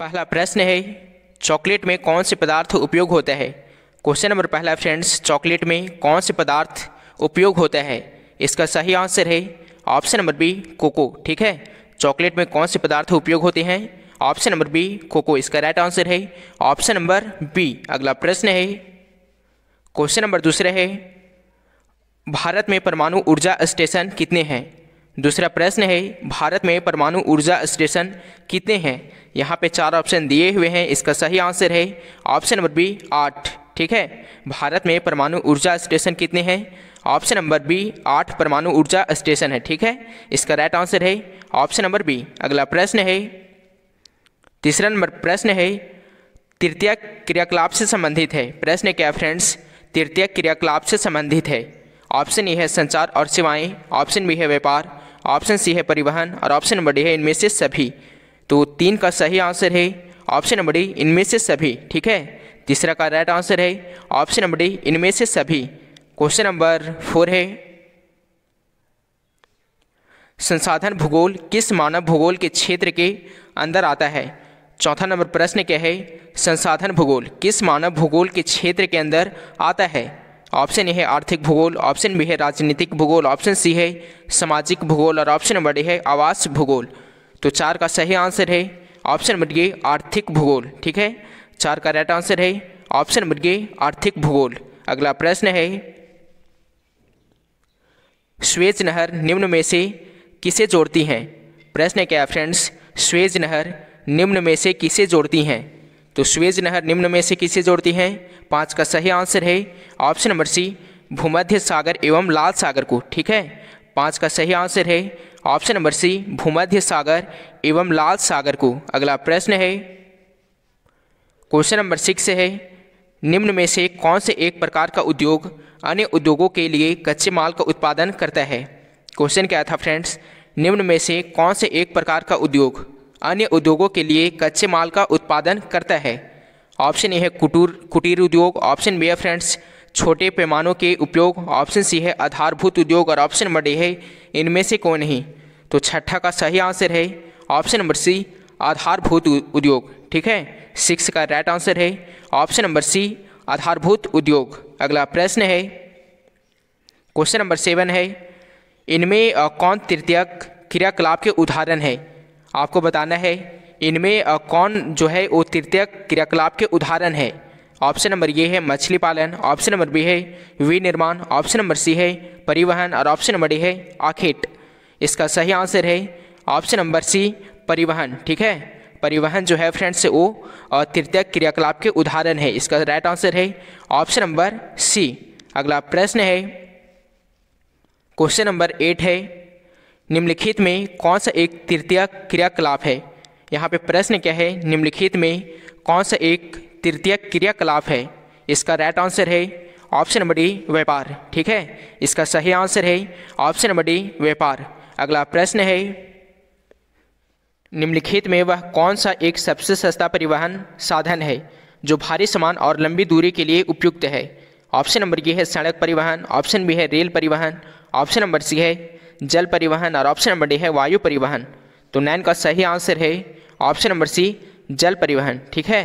पहला प्रश्न है चॉकलेट में कौन से पदार्थ उपयोग होता है क्वेश्चन नंबर पहला फ्रेंड्स चॉकलेट में कौन से पदार्थ उपयोग होता है इसका सही आंसर है ऑप्शन नंबर बी कोको ठीक है चॉकलेट में कौन से पदार्थ उपयोग होते हैं ऑप्शन नंबर बी कोको इसका राइट आंसर है ऑप्शन नंबर बी अगला प्रश्न है क्वेश्चन नंबर दूसरा है भारत में परमाणु ऊर्जा स्टेशन कितने हैं दूसरा प्रश्न है भारत में परमाणु ऊर्जा स्टेशन कितने हैं यहाँ पे चार ऑप्शन दिए हुए हैं इसका सही आंसर है ऑप्शन नंबर बी आठ ठीक है भारत में परमाणु ऊर्जा स्टेशन कितने हैं ऑप्शन नंबर बी आठ परमाणु ऊर्जा स्टेशन है ठीक है इसका राइट आंसर है ऑप्शन नंबर बी अगला प्रश्न है तीसरा नंबर प्रश्न है तृतीय क्रियाकलाप से संबंधित है प्रश्न क्या फ्रेंड्स तृतीय क्रियाकलाप से संबंधित है ऑप्शन ए है संचार और सेवाएं ऑप्शन बी है व्यापार ऑप्शन सी है परिवहन और ऑप्शन नंबर डी है इनमें से सभी तो तीन का सही आंसर है ऑप्शन नंबर डी इनमें से सभी ठीक है तीसरा का राइट आंसर है ऑप्शन नंबर डी इनमें से सभी क्वेश्चन नंबर फोर है संसाधन भूगोल किस मानव भूगोल के क्षेत्र के अंदर आता है चौथा नंबर प्रश्न क्या है संसाधन भूगोल किस मानव भूगोल के क्षेत्र के अंदर आता है ऑप्शन ए है आर्थिक भूगोल ऑप्शन बी है राजनीतिक भूगोल ऑप्शन सी है सामाजिक भूगोल और ऑप्शन नंबर डी है आवास भूगोल तो चार का सही आंसर है ऑप्शन नंबर डी आर्थिक भूगोल ठीक है चार का राइट आंसर है ऑप्शन नंबर डी आर्थिक भूगोल अगला प्रश्न है स्वेज नहर निम्न में से किसे जोड़ती हैं प्रश्न क्या है फ्रेंड्स स्वेज नहर निम्न में से किसे जोड़ती हैं तो स्वेज नहर निम्न में से किसे जोड़ती है पाँच का सही आंसर है ऑप्शन नंबर सी भूमध्य सागर एवं लाल सागर को ठीक है पाँच का सही आंसर है ऑप्शन नंबर सी भूमध्य सागर एवं लाल सागर को अगला प्रश्न है क्वेश्चन नंबर सिक्स है निम्न में से कौन से एक प्रकार का उद्योग अन्य उद्योगों के लिए कच्चे माल का उत्पादन करता है क्वेश्चन क्या था फ्रेंड्स निम्न में से कौन से एक प्रकार का उद्योग अन्य उद्योगों के लिए कच्चे माल का उत्पादन करता है ऑप्शन ए है कुटूर कुटीर उद्योग ऑप्शन बी है फ्रेंड्स छोटे पैमानों के उपयोग ऑप्शन सी है आधारभूत उद्योग और ऑप्शन नंबर डी है इनमें से कौन नहीं तो छठा का सही आंसर है ऑप्शन नंबर सी आधारभूत उद्योग ठीक है सिक्स का राइट आंसर है ऑप्शन नंबर सी आधारभूत उद्योग अगला प्रश्न है क्वेश्चन नंबर सेवन है इनमें कौन तृतीयक क्रियाकलाप के उदाहरण है आपको बताना है इनमें कौन जो है वो तृतीय क्रियाकलाप के उदाहरण है ऑप्शन नंबर ये है मछली पालन ऑप्शन नंबर बी है विनिर्माण ऑप्शन नंबर सी है परिवहन और ऑप्शन नंबर डी है आखेट इसका सही आंसर है ऑप्शन नंबर सी परिवहन ठीक है परिवहन जो है फ्रेंड्स वो तृतीय क्रियाकलाप के उदाहरण है इसका राइट आंसर है ऑप्शन नंबर सी अगला प्रश्न है क्वेश्चन नंबर एट है निम्नलिखित में कौन सा एक तृतीय क्रियाकलाप है यहाँ पे प्रश्न क्या है निम्नलिखित में कौन सा एक तृतीय क्रियाकलाप है इसका राइट आंसर है ऑप्शन नंबर डी व्यापार ठीक है इसका सही आंसर है ऑप्शन नंबर डी व्यापार अगला प्रश्न है निम्नलिखित में वह कौन सा एक सबसे सस्ता परिवहन साधन है जो भारी सामान और लंबी दूरी के लिए उपयुक्त है ऑप्शन नंबर ये है सड़क परिवहन ऑप्शन बी है रेल परिवहन ऑप्शन नंबर सी है जल परिवहन और ऑप्शन नंबर डी है वायु परिवहन तो नाइन का सही आंसर है ऑप्शन नंबर सी जल परिवहन ठीक है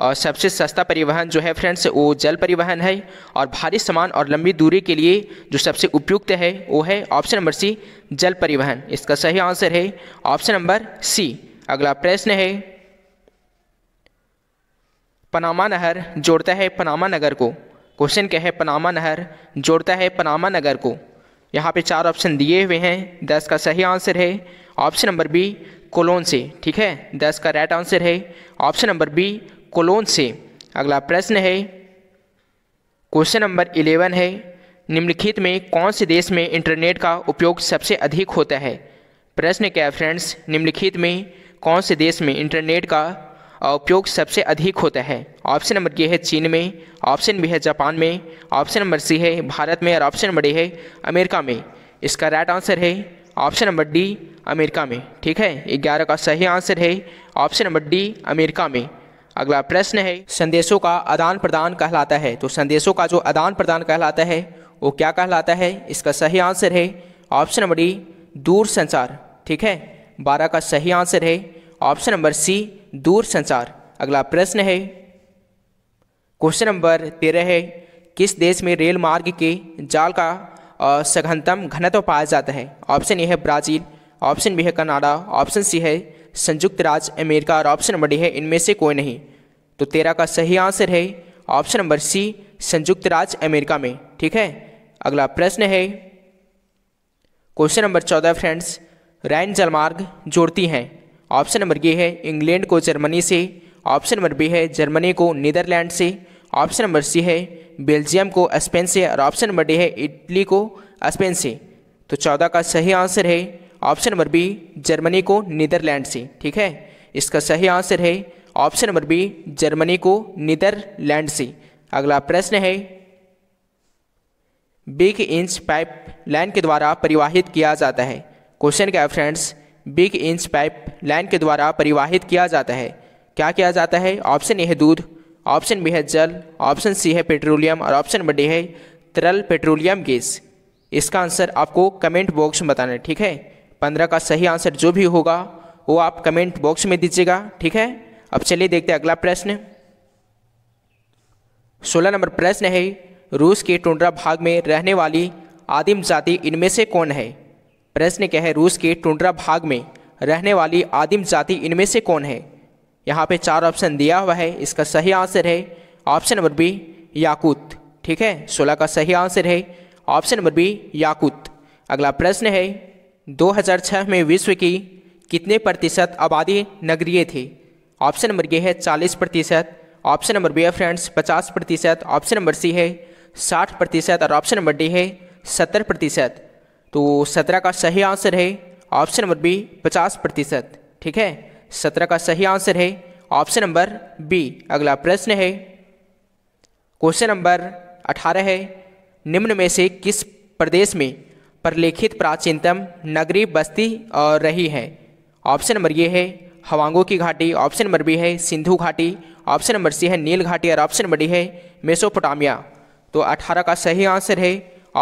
और सबसे सस्ता परिवहन जो है फ्रेंड्स वो जल परिवहन है और भारी सामान और लंबी दूरी के लिए जो सबसे उपयुक्त है वो है ऑप्शन नंबर सी जल परिवहन इसका सही आंसर है ऑप्शन नंबर सी अगला प्रश्न है पनामा नहर जोड़ता है पनामा नगर को क्वेश्चन क्या है पनामा नहर जोड़ता है पनामा नगर को यहाँ पे चार ऑप्शन दिए हुए हैं दस का सही आंसर है ऑप्शन नंबर बी कोलोन से ठीक है दस का राइट आंसर है ऑप्शन नंबर बी कोलोन से अगला प्रश्न है क्वेश्चन नंबर इलेवन है निम्नलिखित में कौन से देश में इंटरनेट का उपयोग सबसे अधिक होता है प्रश्न क्या है फ्रेंड्स निम्नलिखित में कौन से देश में इंटरनेट का उपयोग सबसे अधिक होता है ऑप्शन नंबर ए है चीन में ऑप्शन बी है जापान में ऑप्शन नंबर सी है भारत में और ऑप्शन नंबर डी है अमेरिका में इसका राइट आंसर है ऑप्शन नंबर डी अमेरिका में ठीक है ग्यारह का सही आंसर है ऑप्शन नंबर डी अमेरिका में अगला प्रश्न है संदेशों का आदान प्रदान कहलाता है तो संदेशों का जो आदान प्रदान कहलाता है वो क्या कहलाता है इसका सही आंसर है ऑप्शन नंबर डी दूर संचार ठीक है बारह का सही आंसर है ऑप्शन नंबर सी दूर संचार अगला प्रश्न है क्वेश्चन नंबर तेरह है किस देश में रेल मार्ग के जाल का सघनतम घनत्व पाया जाता है ऑप्शन ए है ब्राज़ील ऑप्शन बी है कनाडा ऑप्शन सी है संयुक्त राज्य अमेरिका और ऑप्शन नंबर डी है इनमें से कोई नहीं तो तेरह का सही आंसर है ऑप्शन नंबर सी संयुक्त राज्य अमेरिका में ठीक है अगला प्रश्न है क्वेश्चन नंबर चौदह फ्रेंड्स रैन जलमार्ग जोड़ती हैं ऑप्शन नंबर ये है इंग्लैंड को जर्मनी से ऑप्शन नंबर बी है जर्मनी को नीदरलैंड से ऑप्शन नंबर सी है बेल्जियम को स्पेन से और ऑप्शन नंबर डी है इटली को स्पेन से तो चौदह का सही आंसर है ऑप्शन नंबर बी जर्मनी को नीदरलैंड से ठीक है इसका सही आंसर है ऑप्शन नंबर बी जर्मनी को नीदरलैंड से अगला प्रश्न है बिग इंच पाइप लाइन के द्वारा परिवाहित किया जाता है क्वेश्चन क्या है friends big inch pipeline के द्वारा परिवाहित किया जाता है क्या किया जाता है ऑप्शन ए है दूध ऑप्शन बी है जल ऑप्शन सी है पेट्रोलियम और ऑप्शन डी है तरल पेट्रोलियम गैस इसका आंसर आपको कमेंट बॉक्स में बताना है ठीक है पंद्रह का सही आंसर जो भी होगा वो आप कमेंट बॉक्स में दीजिएगा ठीक है अब चलिए देखते हैं अगला प्रश्न सोलह नंबर प्रश्न है रूस के टुंड्रा भाग में रहने वाली आदिम जाति इनमें से कौन है प्रश्न क्या है रूस के टुंड्रा भाग में रहने वाली आदिम जाति इनमें से कौन है यहाँ पे चार ऑप्शन दिया हुआ है इसका सही आंसर है ऑप्शन नंबर बी याकूत ठीक है सोलह का सही आंसर है ऑप्शन नंबर बी याकूत अगला प्रश्न है 2006 में विश्व की कितने प्रतिशत आबादी नगरीय थी ऑप्शन नंबर ये है 40 प्रतिशत ऑप्शन नंबर बी है फ्रेंड्स 50 प्रतिशत ऑप्शन नंबर सी है 60 प्रतिशत और ऑप्शन नंबर डी है 70 प्रतिशत तो 17 का सही आंसर है ऑप्शन नंबर बी 50 प्रतिशत ठीक है सत्रह का सही आंसर है ऑप्शन नंबर बी अगला प्रश्न है क्वेश्चन नंबर अठारह है निम्न में से किस प्रदेश में प्रलेखित प्राचीनतम नगरी बस्ती और रही है ऑप्शन नंबर ये है हवांगों की घाटी ऑप्शन नंबर बी है सिंधु घाटी ऑप्शन नंबर सी है नील घाटी और ऑप्शन नंबर डी है मेसोपोटामिया तो 18 का सही आंसर है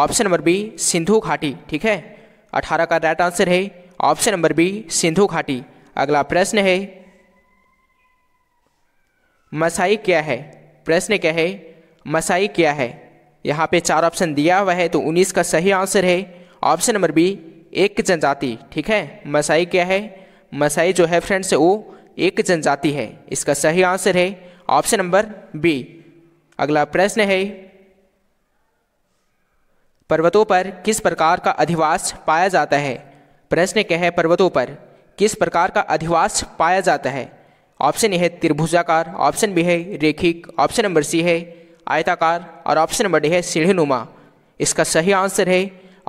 ऑप्शन नंबर बी सिंधु घाटी ठीक है 18 का राइट आंसर है ऑप्शन नंबर बी सिंधु घाटी अगला प्रश्न है मसाई क्या है प्रश्न क्या है मसाई क्या है यहाँ पे चार ऑप्शन दिया हुआ है तो उन्नीस का सही आंसर है ऑप्शन नंबर बी एक जनजाति ठीक है मसाई क्या है मसाई जो है फ्रेंड्स वो एक जनजाति है इसका सही आंसर है ऑप्शन नंबर बी अगला प्रश्न है पर्वतों पर किस प्रकार का अधिवास पाया जाता है प्रश्न क्या है पर्वतों पर किस प्रकार का अधिवास पाया जाता है ऑप्शन ए है त्रिभुजाकार ऑप्शन बी है रेखिक ऑप्शन नंबर सी है आयताकार और ऑप्शन नंबर डी है सीढ़ीनुमा इसका सही आंसर है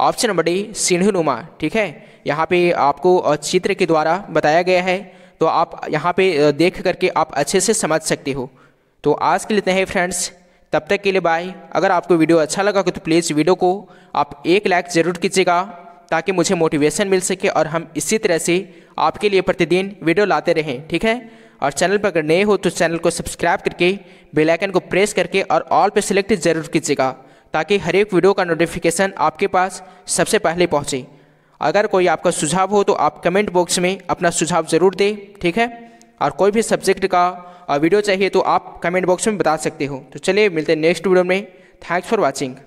ऑप्शन नंबर डी सीढ़ीनुमा ठीक है यहाँ पे आपको चित्र के द्वारा बताया गया है तो आप यहाँ पे देख करके आप अच्छे से समझ सकते हो तो आज के लिए हैं फ्रेंड्स तब तक के लिए बाय अगर आपको वीडियो अच्छा लगा तो प्लीज़ वीडियो को आप एक लाइक ज़रूर कीजिएगा ताकि मुझे मोटिवेशन मिल सके और हम इसी तरह से आपके लिए प्रतिदिन वीडियो लाते रहें ठीक है और चैनल पर अगर नए हो तो चैनल को सब्सक्राइब करके बेल आइकन को प्रेस करके और ऑल पर सिलेक्ट जरूर कीजिएगा ताकि हर एक वीडियो का नोटिफिकेशन आपके पास सबसे पहले पहुँचे अगर कोई आपका सुझाव हो तो आप कमेंट बॉक्स में अपना सुझाव ज़रूर दें ठीक है और कोई भी सब्जेक्ट का वीडियो चाहिए तो आप कमेंट बॉक्स में बता सकते हो तो चलिए मिलते हैं नेक्स्ट वीडियो में थैंक्स फॉर वॉचिंग